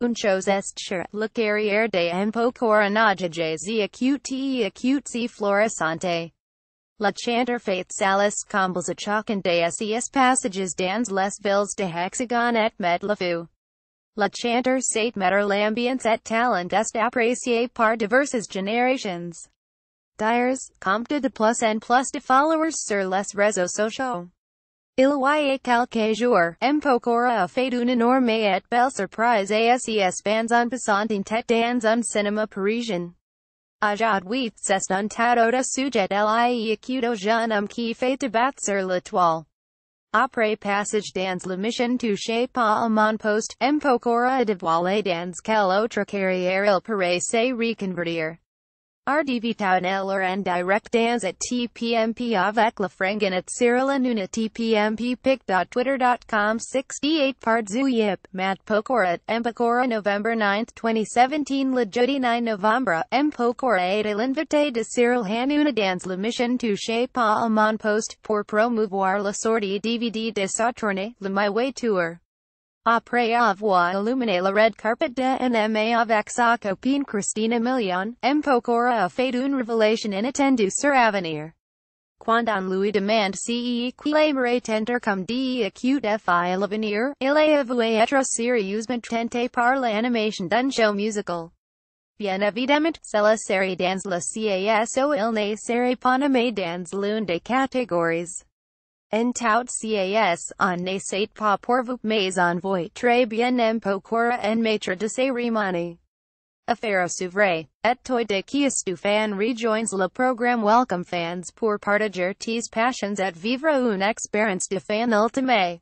Unchos esture, la carrière de un encorajages e acute c florissante. La chanter fait salis combles a chocan de ses passages dans les villes de hexagon et met la fou. La chanter sait metter l'ambiance et talent est apprécié par diverses générations. Dires, compte de plus en plus de followers sur les réseaux sociaux. Il y a quelques jours, M. Pokora a fait une énorme et belle surprise à ses fans en passant en tête dans un cinéma parisien. Aujourd'hui, c'est un tas de sujets liés au jeune homme qui fait débattre sur l'étoile. Après passage dans la mission touché par mon poste, M. Pokora a dévoilé dans quelle autre carrière il pourrait se reconvertir. RDVTOWN direct directans at tpmp avakla at cyrilanuna tpmp 68 part Yip, Matt Pokora at Mpokora November 9, 2017 Lajodi 9 Novembre, Mpokora 8 L'invité de Cyril Hanouna dans la mission touché pas Amon post pour promouvoir la sortie DVD de sa tournée, Le My Way Tour. Après avoir illuminé la red carpet de NMA avec sa copine Christina Milian, M. Pokora a fait une révélation inattendue sur Avenir. Quand on lui demande si il aimerait tenter comme des fi l'avenir, il a avoué être sérieusement tenté par l'animation d'un show musical. Bien évidemment, c'est la série dans la CASO il ne serait pas nommé dans l'une des catégories. En tout cas, on ne sait pas pour vous, mais en voit très bien en pourquoi en maitre de cérémonie. Affaire souveraine. Et toi de qui fan rejoins le programme Welcome fans pour partager tes passions et vivre une expérience de fan ultime.